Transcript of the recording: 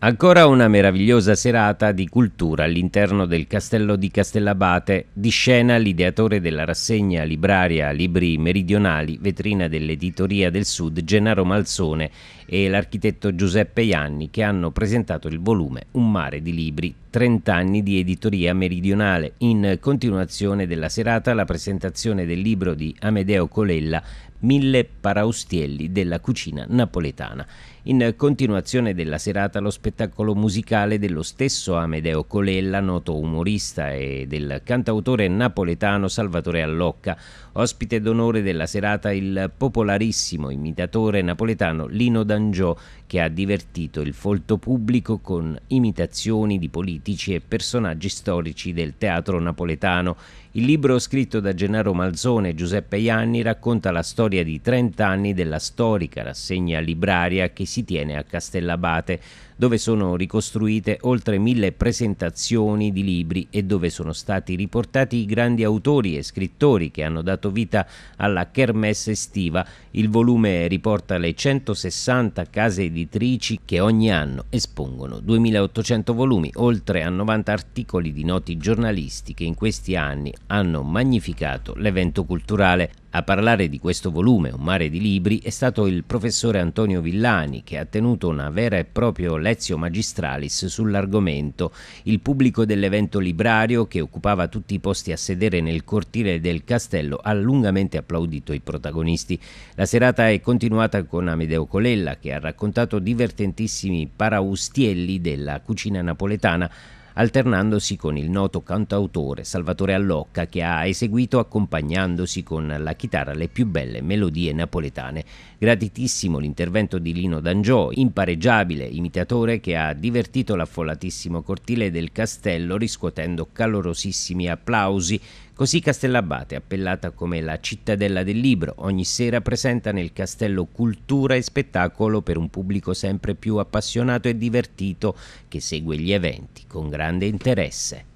Ancora una meravigliosa serata di cultura all'interno del castello di Castellabate, di scena l'ideatore della rassegna libraria Libri Meridionali, vetrina dell'editoria del Sud Gennaro Malzone e l'architetto Giuseppe Ianni che hanno presentato il volume Un mare di libri, 30 anni di editoria meridionale. In continuazione della serata la presentazione del libro di Amedeo Colella mille paraustielli della cucina napoletana. In continuazione della serata lo spettacolo musicale dello stesso Amedeo Colella, noto umorista, e del cantautore napoletano Salvatore Allocca, ospite d'onore della serata il popolarissimo imitatore napoletano Lino D'Angiò, che ha divertito il folto pubblico con imitazioni di politici e personaggi storici del teatro napoletano il libro scritto da Gennaro Malzone e Giuseppe Ianni racconta la storia di 30 anni della storica rassegna libraria che si tiene a Castellabate, dove sono ricostruite oltre mille presentazioni di libri e dove sono stati riportati i grandi autori e scrittori che hanno dato vita alla kermesse estiva. Il volume riporta le 160 case editrici che ogni anno espongono 2800 volumi, oltre a 90 articoli di noti giornalisti che in questi anni hanno magnificato l'evento culturale. A parlare di questo volume, Un mare di libri, è stato il professore Antonio Villani che ha tenuto una vera e propria lezio magistralis sull'argomento. Il pubblico dell'evento librario, che occupava tutti i posti a sedere nel cortile del castello, ha lungamente applaudito i protagonisti. La serata è continuata con Amedeo Colella che ha raccontato divertentissimi paraustielli della cucina napoletana alternandosi con il noto cantautore Salvatore Allocca che ha eseguito accompagnandosi con la chitarra le più belle melodie napoletane. Gratitissimo l'intervento di Lino D'Angiò, impareggiabile imitatore che ha divertito l'affollatissimo cortile del castello riscuotendo calorosissimi applausi Così Castellabate, appellata come la cittadella del libro, ogni sera presenta nel castello cultura e spettacolo per un pubblico sempre più appassionato e divertito che segue gli eventi con grande interesse.